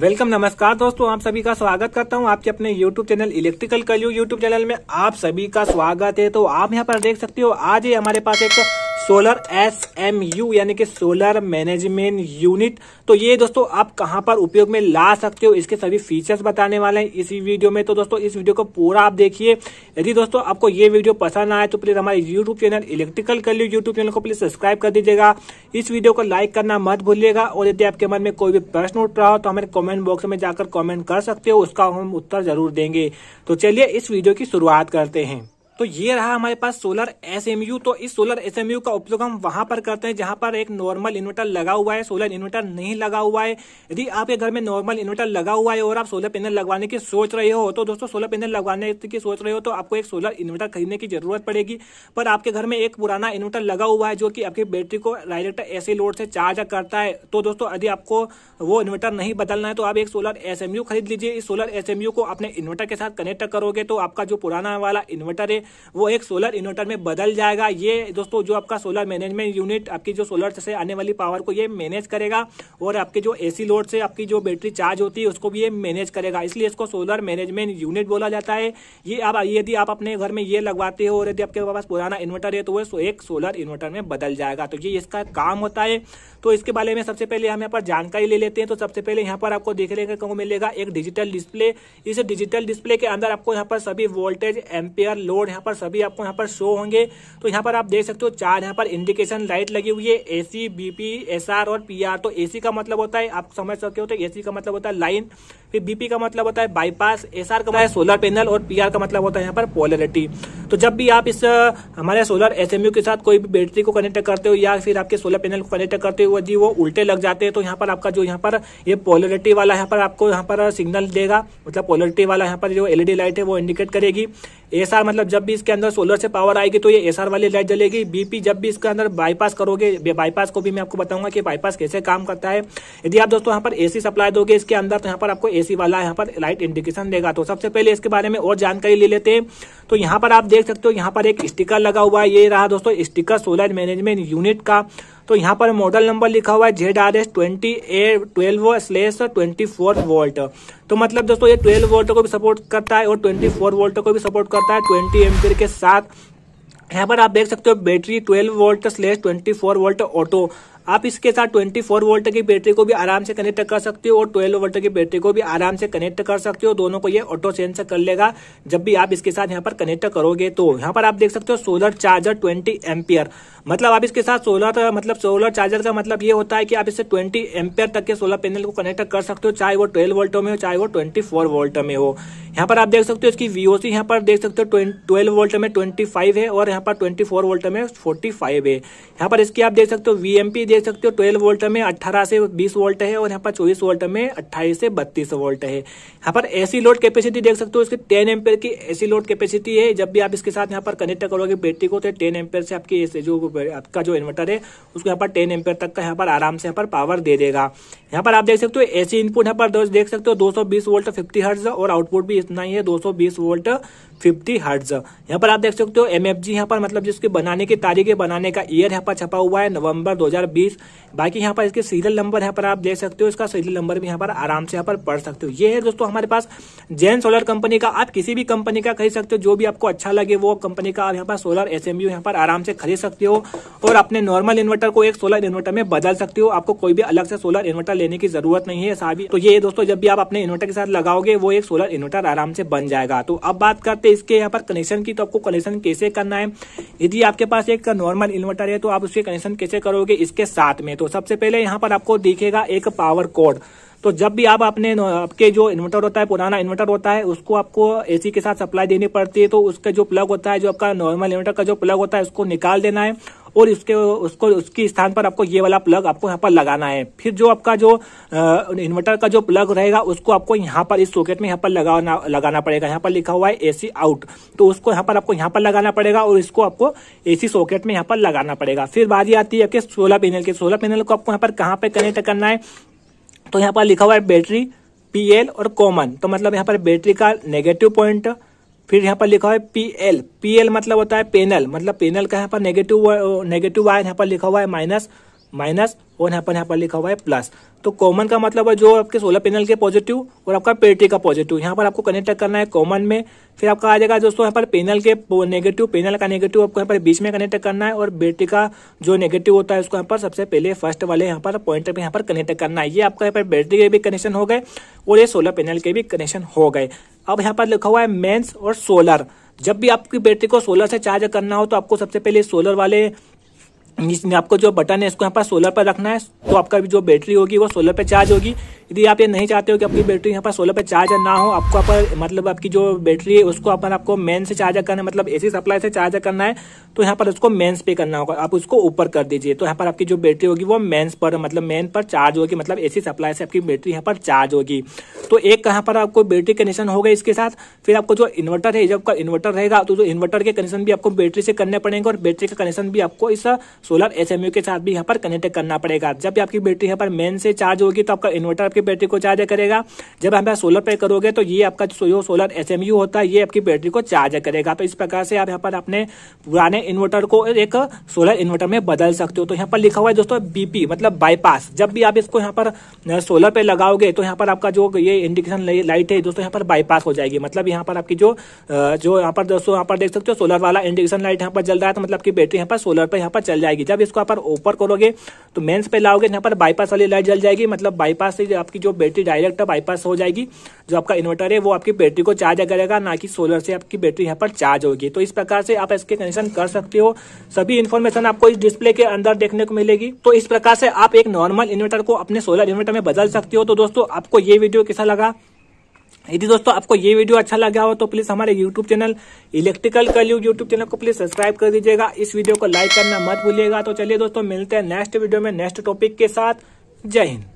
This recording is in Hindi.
वेलकम नमस्कार दोस्तों आप सभी का स्वागत करता हूं आपके अपने यूट्यूब चैनल इलेक्ट्रिकल कलयू यूट्यूब चैनल में आप सभी का स्वागत है तो आप यहां पर देख सकते हो आज ही हमारे पास एक सोलर एस एम यू यानी कि सोलर मैनेजमेंट यूनिट तो ये दोस्तों आप कहां पर उपयोग में ला सकते हो इसके सभी फीचर्स बताने वाले हैं इसी वीडियो में तो दोस्तों इस वीडियो को पूरा आप देखिए यदि दोस्तों आपको ये वीडियो पसंद आए तो प्लीज हमारे यूट्यूब चैनल इलेक्ट्रिकल कर लियो यूट्यूब चैनल को प्लीज सब्सक्राइब कर दीजिएगा इस वीडियो को लाइक करना मत भूलिएगा और यदि आपके मन में कोई भी प्रश्न उठ रहा हो तो हमारे कॉमेंट बॉक्स में जाकर कॉमेंट कर सकते हो उसका हम उत्तर जरूर देंगे तो चलिए इस वीडियो की शुरुआत करते हैं तो ये रहा हमारे पास सोलर एस तो इस सोलर एस का उपयोग हम वहां पर करते हैं जहां पर एक नॉर्मल इन्वर्टर लगा हुआ है सोलर इन्वर्टर नहीं लगा हुआ है यदि आपके घर में नॉर्मल इन्वर्टर लगा हुआ है और आप सोलर पैनल लगवाने की सोच रहे हो तो दोस्तों सोलर पैनल लगवाने की सोच रहे हो तो आपको एक सोलर इन्वर्टर खरीदने की जरूरत पड़ेगी पर आपके घर में एक पुराना इन्वर्टर लगा हुआ है जो कि आपकी बैटरी को डायरेक्ट ऐसे लोड से चार्ज करता है तो दोस्तों यदि आपको वो इन्वर्टर नहीं बदलना है तो आप एक सोलर एस खरीद लीजिए इस सोलर एस को अपने इन्वर्टर के साथ कनेक्ट करोगे तो आपका जो पुराना वाला इन्वर्टर है वो एक सोलर इन्वर्टर में बदल जाएगा ये दोस्तों जो आपका सोलर मैनेजमेंट यूनिट आपकी जो सोलर से आने वाली पावर को ये मैनेज करेगा और आपके जो एसी लोड से आपकी जो बैटरी चार्ज होती है उसको भी ये मैनेज करेगा इसलिए इसको सोलर मैनेजमेंट यूनिट बोला जाता है ये आप यदि आप अपने घर में ये लगवाते हो और यदि आपके पास पुराना इन्वर्टर है तो वो एक सोलर इन्वर्टर में बदल जाएगा तो ये इसका काम होता है तो इसके बारे में सबसे पहले हम यहाँ पर जानकारी ले लेते हैं तो सबसे पहले यहाँ पर आपको देखने को मिलेगा एक डिजिटल डिस्प्ले इस डिजिटल डिस्प्ले के अंदर आपको यहाँ पर सभी वोल्टेज एम्पेयर लोड यहाँ पर सभी आपको यहाँ पर शो होंगे तो यहाँ पर आप देख सकते हो चार यहाँ पर इंडिकेशन लाइट लगी हुई है A C B P S R और पी आर तो ए सी का मतलब होता है आप समझ सकते हो तो ए सी का मतलब होता है लाइन फिर बीपी का मतलब होता है बाईपास एस आर का है सोलर पैनल और पी आर का मतलब होता है यहाँ पर पोलरिटी तो जब भी आप इस हमारे सोलर एस एम यू के साथ कोई भी बैटरी को कनेक्ट करते हो या फिर आपके सोलर पैनल को कनेक्ट करते हो जी वो उल्टे लग जाते हैं तो यहाँ पर आपका जो यहाँ पर ये पोलरिटी वाला यहाँ पर आपको यहाँ पर सिग्नल देगा मतलब पोलरिटी वाला यहाँ पर जो एलईडी लाइट है वो इंडिकेट करेगी एसआर मतलब जब भी इसके अंदर सोलर से पावर आएगी तो ये एसआर वाली लाइट जलेगी बीपी जब भी इसके अंदर बाईपास करोगे बाईपास को भी मैं आपको बताऊंगा कि बाईपास कैसे काम करता है यदि आप दोस्तों यहाँ पर एसी सप्लाई दोगे इसके अंदर तो यहाँ पर आपको एसी वाला यहाँ पर लाइट इंडिकेशन देगा तो सबसे पहले इसके बारे में और जानकारी ले लेते हैं तो यहाँ पर आप देख सकते हो यहाँ पर एक स्टिकर लगा हुआ है ये रहा दोस्तों स्टिकर सोलर मैनेजमेंट यूनिट का तो यहाँ पर मॉडल नंबर लिखा हुआ है Z R S twenty A twelve slash twenty four volt तो मतलब दोस्तों ये ट्वेल्व वोल्ट को भी सपोर्ट करता है और ट्वेंटी फोर वोल्ट को भी सपोर्ट करता है ट्वेंटी एम के साथ यहाँ पर आप देख सकते हो battery twelve volt slash four volt auto आप इसके साथ 24 वोल्ट की बैटरी को भी आराम से कनेक्ट कर सकते हो और 12 वोल्ट की बैटरी को भी आराम से कनेक्ट कर सकते हो दोनों को ये ऑटो सेंस कर लेगा जब भी आप इसके साथ यहाँ पर कनेक्ट करोगे तो यहाँ पर आप देख सकते हो सोलर चार्जर ट्वेंटी एम्पियर मतलब आप इसके साथ सोलर मतलब सोलर चार्जर का मतलब ये होता है कि आप इससे ट्वेंटी एम्पियर तक के सोलर पैनल को कनेक्ट कर सकते हो चाहे वो ट्वेल्व वोल्ट में हो चाहे वो ट्वेंटी वोल्ट में हो यहाँ पर आप देख सकते हो इसकी वीओसी यहाँ पर देख सकते हो ट्वेल्व वोल्ट में ट्वेंटी है और यहाँ पर ट्वेंटी वोल्ट में फोर्टी है यहाँ पर इसकी आप देख सकते हो वीएमपी देख सकते हो ट्वेल्व वोल्ट में अट्ठारह से बीस वोल्ट है और यहाँ पर चौबीस वोल्ट में अट्ठाईस से बत्तीस वोल्ट है यहाँ पर एसी लोड कैपेसिटी देख सकते हो इसकी टेन एम्पेयर की एसी लोड कैपेसिटी है जब भी आप इसके साथ यहाँ पर कनेक्ट करोगे बैटरी को तो टेन एम्पेयर से आपकी जो आपका जो इन्वर्टर है उसको यहाँ पर टेन एम्पेयर तक का यहाँ पर आराम से यहाँ पर पावर दे देगा यहाँ पर आप देख सकते हो एसी इनपुट यहाँ पर देख सकते हो दो वोल्ट फिफ्टी हर्ट्ज और आउटपुट भी इतना ही है दो वोल्ट 50 हर्ट्ज यहाँ पर आप देख सकते हो एम एफ जी यहाँ पर मतलब जिसके बनाने की तारीख बनाने का ईयर यहाँ पर छपा हुआ है नवंबर बीस बाकी यहाँ पर इसके सीरियल नंबर यहाँ पर आप दे सकते हो इसका सीरियल नंबर भी यहाँ पर आराम से यहाँ पर पढ़ सकते हो ये है दोस्तों हमारे पास जैन सोलर कंपनी का आप किसी भी कंपनी का खरीद सकते हो जो भी आपको अच्छा लगे वो कंपनी का आप यहाँ पर सोलर एस एम यहाँ पर आराम से खरीद सकते हो और अपने नॉर्मल इन्वर्टर को एक सोलर इन्वर्टर में बदल सकते हो आपको कोई भी अलग से सोलर इन्वर्टर लेने की जरूरत नहीं है साहब तो ये दोस्तों जब भी आप अपने इन्वर्टर के साथ लगाओगे वो एक सोलर इन्वर्टर आराम से बन जाएगा तो अब बात करते हैं इसके यहाँ पर कनेक्शन की तो आपको कनेक्शन कैसे करना है यदि आपके पास एक नॉर्मल इन्वर्टर है तो आप उसके कनेक्शन कैसे करोगे इसके साथ में तो सबसे पहले यहाँ पर आपको दिखेगा एक पावर कोड तो जब भी आप अपने आपके जो इन्वर्टर होता है पुराना इन्वर्टर होता है उसको आपको एसी के साथ सप्लाई देनी पड़ती है तो उसका जो प्लग होता है जो आपका नॉर्मल इन्वर्टर का जो प्लग होता है उसको निकाल देना है और इसके उसको उसके स्थान पर आपको ये वाला प्लग आपको यहाँ पर लगाना है फिर जो आपका जो इन्वर्टर का जो प्लग रहेगा उसको आपको यहाँ पर इस सॉकेट में यहाँ पर लगाना लगाना पड़ेगा यहाँ पर लिखा हुआ है एसी आउट तो उसको यहाँ पर आपको यहाँ पर लगाना पड़ेगा और इसको आपको एसी सॉकेट में यहाँ पर लगाना पड़ेगा फिर बारी आती है कि सोलर पैनल की सोलर पैनल को आपको यहाँ पर कहाँ पर कनेक्ट करना है तो यहाँ पर लिखा हुआ है बैटरी पीएल और कॉमन तो मतलब यहाँ पर बैटरी का नेगेटिव पॉइंट फिर यहाँ पर लिखा है पी एल पी एल मतलब होता है पेनल मतलब पेनल का यहाँ पर नेगेटिव नेगेटिव वायर यहाँ पर लिखा हुआ है माइनस माइनस और यहाँ पर यहाँ पर लिखा हुआ है प्लस तो कॉमन का मतलब है जो आपके सोलर पेनल के पॉजिटिव और आपका पेटी का पॉजिटिव यहाँ पर आपको कनेक्ट करना है कॉमन में फिर आपका आ जाएगा दोस्तों यहाँ पर पेनल के नेगेटिव पेनल का नेगेटिव आपको यहाँ पर बीच में कनेक्ट करना है और बेटी का जो नेगेटिव होता है उसको यहाँ पर सबसे पहले फर्स्ट वाले यहाँ पर पॉइंट यहाँ पर कनेक्ट करना है ये आपका यहाँ पर बैटरी के भी कनेक्शन हो गए और ये सोलर पेनल के भी कनेक्शन हो गए अब यहाँ पर लिखा हुआ है मेन्स और सोलर जब भी आपकी बैटरी को सोलर से चार्ज करना हो तो आपको सबसे पहले सोलर वाले इसमें आपको जो बटन है इसको यहाँ पर सोलर पर रखना है तो आपका जो बैटरी होगी वो सोलर पर चार्ज होगी यदि आप ये नहीं चाहते हो कि आपकी बैटरी यहाँ पर सोलर पर चार्ज ना हो आपको पर मतलब आपकी जो बैटरी है उसको अपन आपको मेन से चार्जर करना है मतलब एसी सप्लाई से चार्जर करना है तो यहाँ पर उसको मेन्स पे करना होगा आप उसको ऊपर कर दीजिए तो यहाँ पर आपकी जो बैटरी होगी वो मेन्स पर मतलब मेन पर चार्ज होगी मतलब एसी सप्लाई से आपकी बैटरी यहाँ पर चार्ज होगी तो एक यहाँ पर आपको बैटरी कनेक्शन होगा इसके साथ फिर आपको जो इन्वर्टर है जब आपका इन्वर्टर रहेगा तो जो इन्वर्टर के कनेक्शन भी आपको बैटरी से करने पड़ेंगे और बैटरी का कनेक्शन भी आपको इस सोलर एसएमयू के साथ भी यहाँ पर कनेक्ट करना पड़ेगा जब भी आपकी बैटरी यहाँ पर मेन से चार्ज होगी तो आपका इन्वर्टर आपकी बैटरी को चार्ज करेगा जब हम सोलर पे करोगे तो ये आपका जो सोलर एसएमयू होता है ये आपकी बैटरी को चार्ज करेगा तो इस प्रकार से आप यहाँ पर अपने पुराने इन्वर्टर को एक सोलर इन्वर्टर में बदल सकते हो तो यहाँ पर लिखा हुआ है दोस्तों बीपी मतलब बाईपास जब भी आप इसको यहाँ पर सोलर पे लगाओगे तो यहाँ पर आपका जो ये इंडिकेशन लाइट है दोस्तों यहाँ पर बाईपास हो जाएगी मतलब यहाँ पर आपकी जो जो यहाँ पर दोस्तों यहाँ पर देख सकते हो सोलर वाला इंडिकेशन लाइट यहाँ पर जल रहा है तो मतलब आपकी बैटरी यहाँ पर सोलर पर यहाँ पर चल जाएगी जाएगी जब इसको आप ऊपर करोगे तो मेन्स पे लाओगे यहाँ पर बाईपास वाली लाइट जल जाएगी मतलब बाईपास से आपकी जो बैटरी डायरेक्ट बाईपास हो जाएगी जो आपका इन्वर्टर है वो आपकी बैटरी को चार्ज करेगा ना कि सोलर से आपकी बैटरी यहाँ पर चार्ज होगी तो इस प्रकार से आप इसके कनेक्शन कर सकते हो सभी इन्फॉर्मेशन आपको इस डिस्प्ले के अंदर देखने को मिलेगी तो इस प्रकार से आप एक नॉर्मल इन्वर्टर को अपने सोलर इन्वर्टर में बदल सकते हो तो दोस्तों आपको ये वीडियो कैसा लगा यदि दोस्तों आपको ये वीडियो अच्छा लगा हो तो प्लीज हमारे यूट्यूब चैनल इलेक्ट्रिकल कल्यू यूट्यूब चैनल को प्लीज सब्सक्राइब कर दीजिएगा इस वीडियो को लाइक करना मत भूलिएगा तो चलिए दोस्तों मिलते हैं नेक्स्ट वीडियो में नेक्स्ट टॉपिक के साथ जय हिंद